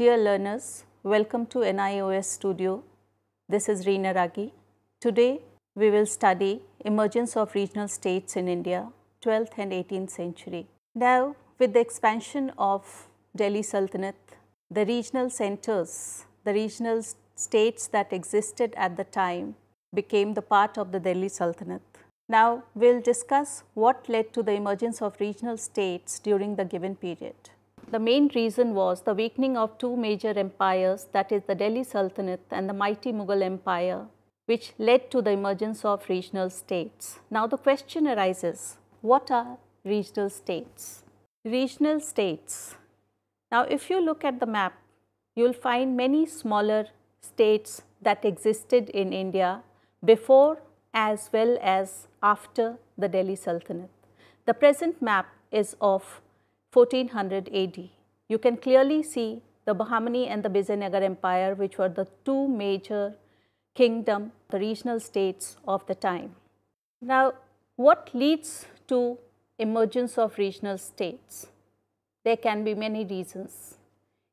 Dear learners, welcome to NIOS Studio. This is Reena Ragi. Today we will study emergence of regional states in India, 12th and 18th century. Now with the expansion of Delhi Sultanate, the regional centers, the regional states that existed at the time became the part of the Delhi Sultanate. Now we will discuss what led to the emergence of regional states during the given period. The main reason was the weakening of two major empires, that is the Delhi Sultanate and the mighty Mughal Empire, which led to the emergence of regional states. Now the question arises, what are regional states? Regional states. Now if you look at the map, you will find many smaller states that existed in India before as well as after the Delhi Sultanate. The present map is of 1400 AD. You can clearly see the Bahmani and the Bizanagar Empire, which were the two major kingdom, the regional states of the time. Now, what leads to emergence of regional states? There can be many reasons.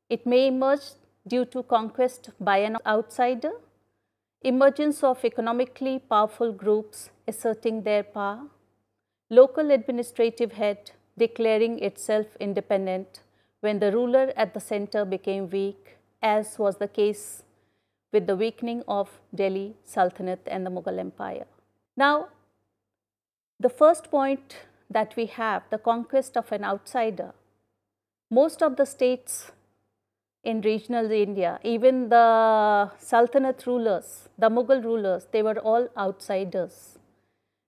It may emerge due to conquest by an outsider, emergence of economically powerful groups asserting their power, local administrative head declaring itself independent when the ruler at the center became weak, as was the case with the weakening of Delhi Sultanate and the Mughal Empire. Now, the first point that we have, the conquest of an outsider, most of the states in regional India, even the Sultanate rulers, the Mughal rulers, they were all outsiders.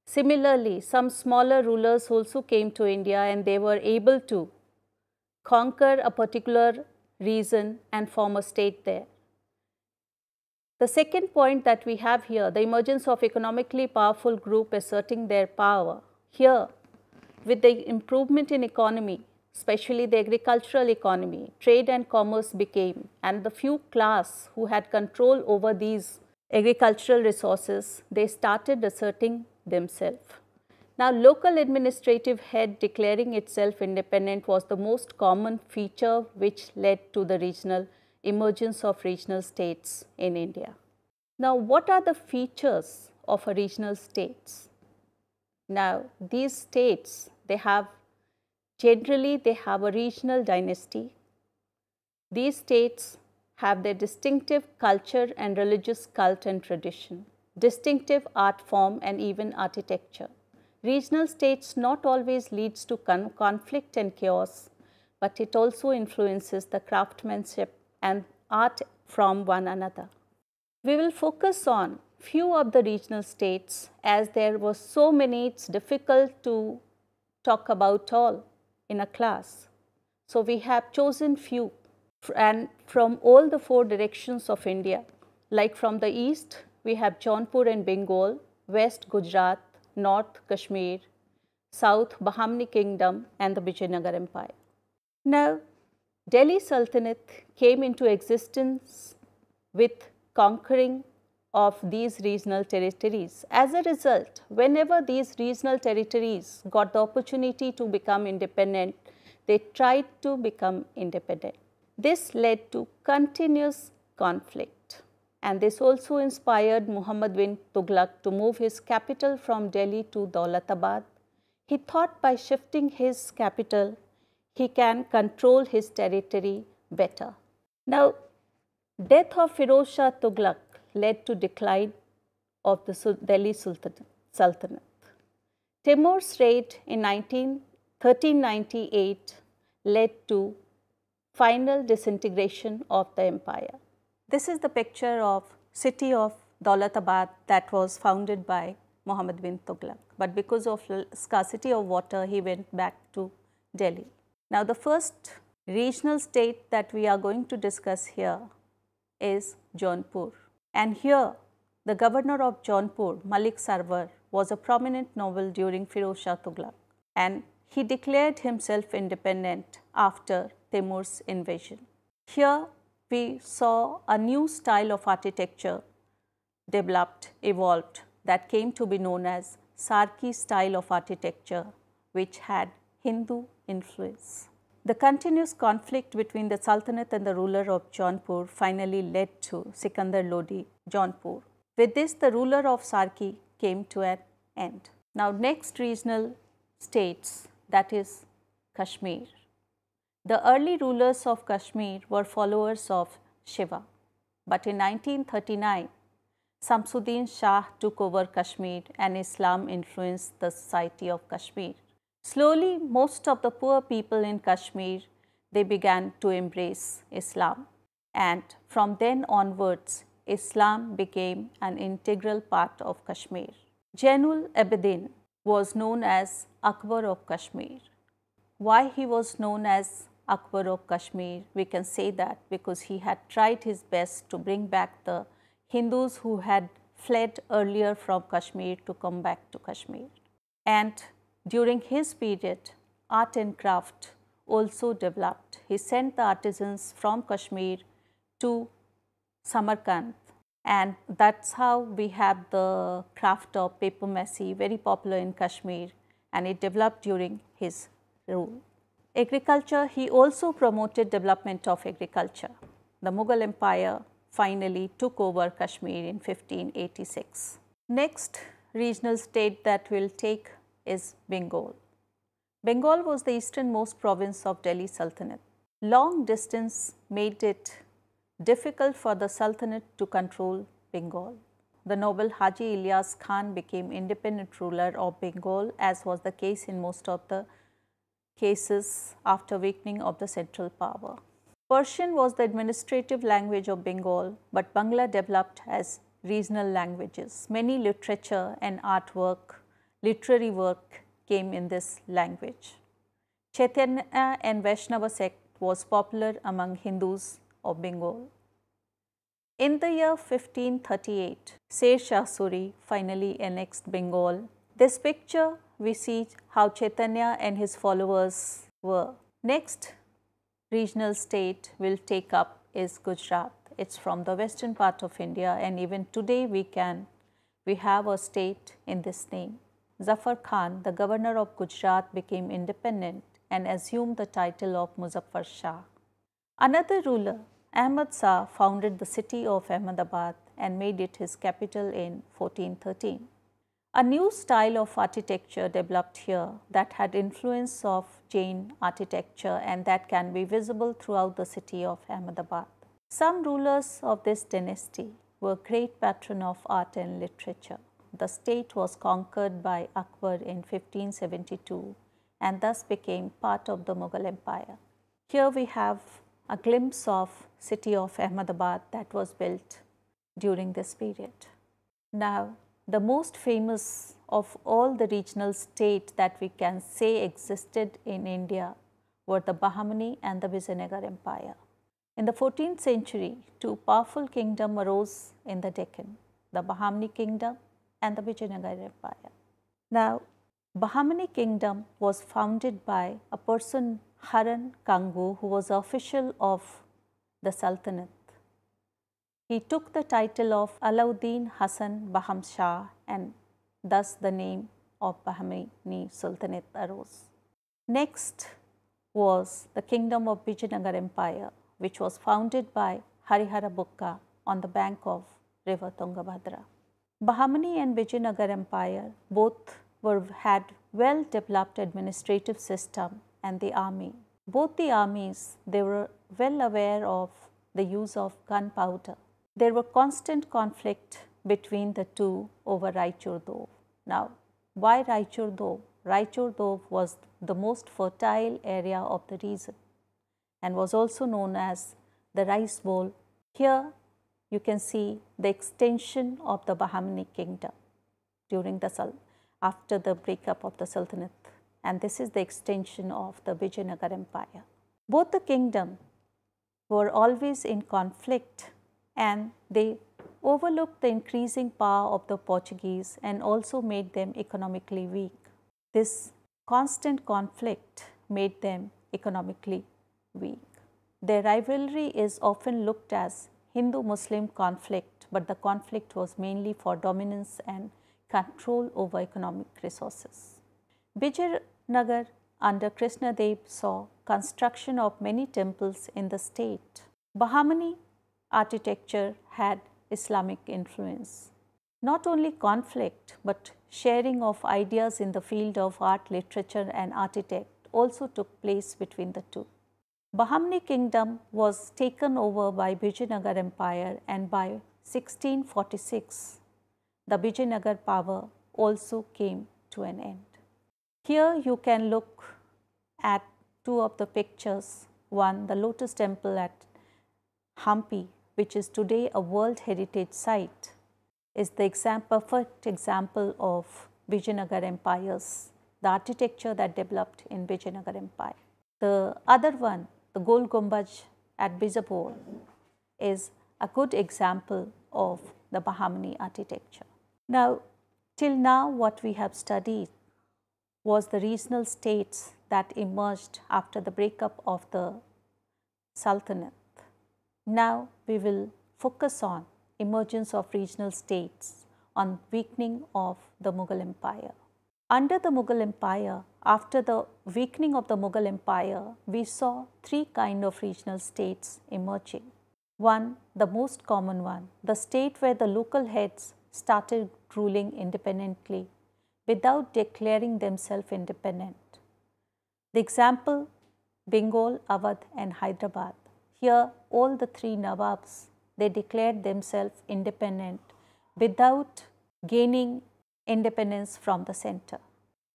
Similarly, some smaller rulers also came to India and they were able to conquer a particular region and form a state there. The second point that we have here, the emergence of economically powerful group asserting their power. Here, with the improvement in economy, especially the agricultural economy, trade and commerce became and the few class who had control over these agricultural resources, they started asserting themselves. Now, local administrative head declaring itself independent was the most common feature which led to the regional emergence of regional states in India. Now, what are the features of a regional states? Now, these states they have generally they have a regional dynasty. These states have their distinctive culture and religious cult and tradition distinctive art form and even architecture. Regional states not always leads to con conflict and chaos, but it also influences the craftsmanship and art from one another. We will focus on few of the regional states as there were so many it's difficult to talk about all in a class. So we have chosen few and from all the four directions of India like from the east, we have Jaunpur and Bengal, West Gujarat, North Kashmir, South Bahmani Kingdom and the Vijayanagar Empire. Now, Delhi Sultanate came into existence with conquering of these regional territories. As a result, whenever these regional territories got the opportunity to become independent, they tried to become independent. This led to continuous conflict and this also inspired Muhammad bin Tughlaq to move his capital from Delhi to Daulatabad. He thought by shifting his capital, he can control his territory better. Now, death of Firoz Shah Tughlaq led to decline of the Delhi Sultanate. Timur's raid in 1398 led to final disintegration of the empire. This is the picture of city of Daulatabad that was founded by Muhammad bin Tughlaq. But because of scarcity of water, he went back to Delhi. Now, the first regional state that we are going to discuss here is Jaunpur. And here, the governor of Jaunpur, Malik Sarwar, was a prominent noble during Firoz Shah Tughlaq. And he declared himself independent after Timur's invasion. Here, we saw a new style of architecture developed, evolved that came to be known as Sarki style of architecture which had Hindu influence. The continuous conflict between the Sultanate and the ruler of Jaunpur finally led to Sikandar Lodi, Jaunpur. With this, the ruler of Sarki came to an end. Now, next regional states that is Kashmir. The early rulers of Kashmir were followers of Shiva, but in 1939, Samsuddin Shah took over Kashmir and Islam influenced the society of Kashmir. Slowly, most of the poor people in Kashmir, they began to embrace Islam. And from then onwards, Islam became an integral part of Kashmir. Janul Abedin was known as Akbar of Kashmir. Why he was known as Akbar of Kashmir, we can say that because he had tried his best to bring back the Hindus who had fled earlier from Kashmir to come back to Kashmir. And during his period, art and craft also developed. He sent the artisans from Kashmir to Samarkand and that is how we have the craft of paper mache very popular in Kashmir and it developed during his rule agriculture, he also promoted development of agriculture. The Mughal Empire finally took over Kashmir in 1586. Next regional state that we will take is Bengal. Bengal was the easternmost province of Delhi Sultanate. Long distance made it difficult for the Sultanate to control Bengal. The noble Haji Ilyas Khan became independent ruler of Bengal as was the case in most of the cases after weakening of the central power. Persian was the administrative language of Bengal, but Bangla developed as regional languages. Many literature and artwork, literary work came in this language. Chaitanya and Vaishnava sect was popular among Hindus of Bengal. In the year 1538, Sher Shah Suri finally annexed Bengal. This picture we see how Chaitanya and his followers were. Next regional state we'll take up is Gujarat. It's from the western part of India and even today we can, we have a state in this name. Zafar Khan, the governor of Gujarat became independent and assumed the title of Muzaffar Shah. Another ruler, Ahmad Shah founded the city of Ahmedabad and made it his capital in 1413. A new style of architecture developed here that had influence of Jain architecture and that can be visible throughout the city of Ahmedabad. Some rulers of this dynasty were great patron of art and literature. The state was conquered by Akbar in 1572 and thus became part of the Mughal Empire. Here we have a glimpse of city of Ahmedabad that was built during this period. Now the most famous of all the regional states that we can say existed in India were the Bahmani and the Vijayanagar Empire. In the 14th century, two powerful kingdoms arose in the Deccan, the Bahmani Kingdom and the Vijayanagar Empire. Now, Bahmani Kingdom was founded by a person Haran Kangu who was official of the Sultanate he took the title of Alauddin Hasan Baham Shah and thus the name of Bahmani Sultanate arose. Next was the kingdom of Vijayanagar Empire which was founded by Harihara Bukka on the bank of river Tungabhadra. Bahmani and Vijayanagar Empire both were, had well developed administrative system and the army. Both the armies they were well aware of the use of gunpowder there were constant conflict between the two over Raichur Dov. Now, why Raichur Dov? Raichur Dov was the most fertile area of the region and was also known as the rice bowl. Here you can see the extension of the Bahmani kingdom during the after the breakup of the Sultanate and this is the extension of the Vijayanagar empire. Both the kingdom were always in conflict and they overlooked the increasing power of the Portuguese and also made them economically weak. This constant conflict made them economically weak. Their rivalry is often looked as Hindu-Muslim conflict, but the conflict was mainly for dominance and control over economic resources. Bijanagar under Krishnadev saw construction of many temples in the state. Bahamani architecture had Islamic influence. Not only conflict, but sharing of ideas in the field of art, literature and architect also took place between the two. Bahmani kingdom was taken over by Vijayanagar empire and by 1646 the Vijayanagar power also came to an end. Here you can look at two of the pictures, one the lotus temple at Hampi which is today a World Heritage Site, is the example, perfect example of Vijayanagar Empire's, the architecture that developed in Vijayanagar Empire. The other one, the Gol Gumbaj at Bijapur, is a good example of the Bahmani architecture. Now, till now what we have studied was the regional states that emerged after the breakup of the Sultanate. Now we will focus on emergence of regional states on weakening of the Mughal Empire. Under the Mughal Empire, after the weakening of the Mughal Empire, we saw three kind of regional states emerging. One, the most common one, the state where the local heads started ruling independently without declaring themselves independent. The example, Bengal, Awadh and Hyderabad. Here all the three Nawabs, they declared themselves independent without gaining independence from the center.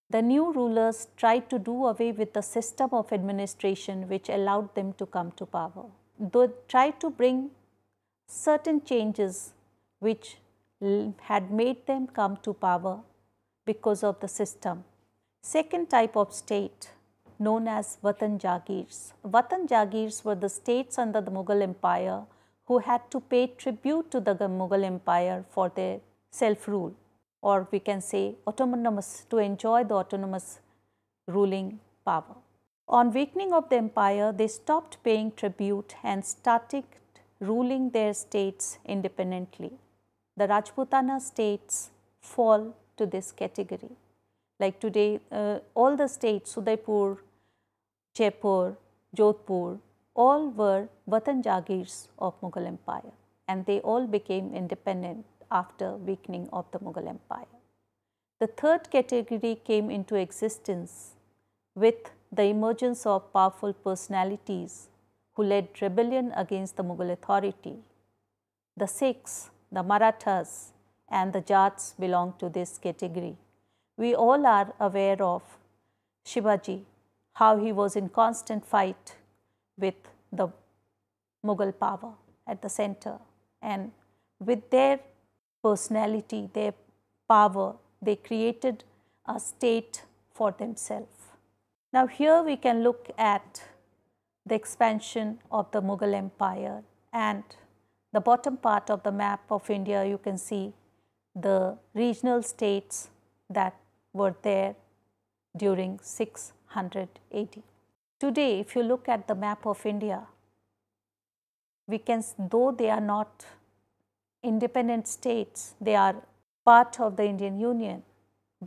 The new rulers tried to do away with the system of administration which allowed them to come to power. They tried to bring certain changes which had made them come to power because of the system. Second type of state known as Watan Jagirs. Watan Jagirs were the states under the Mughal Empire who had to pay tribute to the Mughal Empire for their self-rule or we can say autonomous to enjoy the autonomous ruling power. On weakening of the empire, they stopped paying tribute and started ruling their states independently. The Rajputana states fall to this category. Like today, uh, all the states, Sudaipur, Jaipur, Jodhpur, all were Vatan Jagirs of Mughal Empire and they all became independent after weakening of the Mughal Empire. The third category came into existence with the emergence of powerful personalities who led rebellion against the Mughal authority. The Sikhs, the Marathas and the Jats belong to this category. We all are aware of Shivaji how he was in constant fight with the Mughal power at the center and with their personality, their power, they created a state for themselves. Now here we can look at the expansion of the Mughal Empire and the bottom part of the map of India you can see the regional states that were there during 6 180. Today, if you look at the map of India, we can, though they are not independent states, they are part of the Indian Union,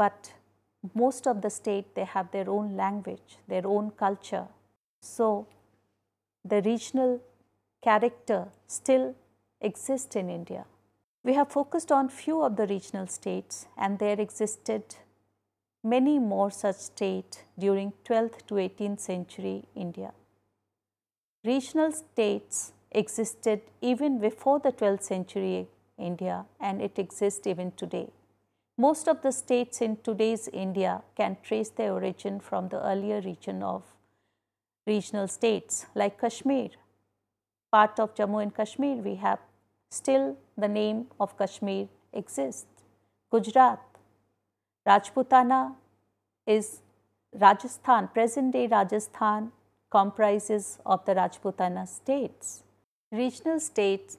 but most of the state they have their own language, their own culture. So, the regional character still exists in India. We have focused on few of the regional states and there existed many more such states during 12th to 18th century India. Regional states existed even before the 12th century India and it exists even today. Most of the states in today's India can trace their origin from the earlier region of regional states like Kashmir. Part of Jammu and Kashmir we have still the name of Kashmir exists. Gujarat, Rajputana is Rajasthan, present day Rajasthan comprises of the Rajputana states. Regional states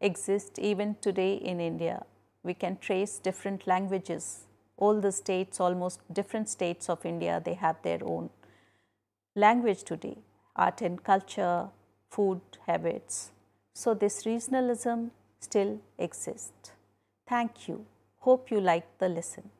exist even today in India. We can trace different languages. All the states, almost different states of India, they have their own language today, art and culture, food habits. So, this regionalism still exists. Thank you. Hope you liked the lesson.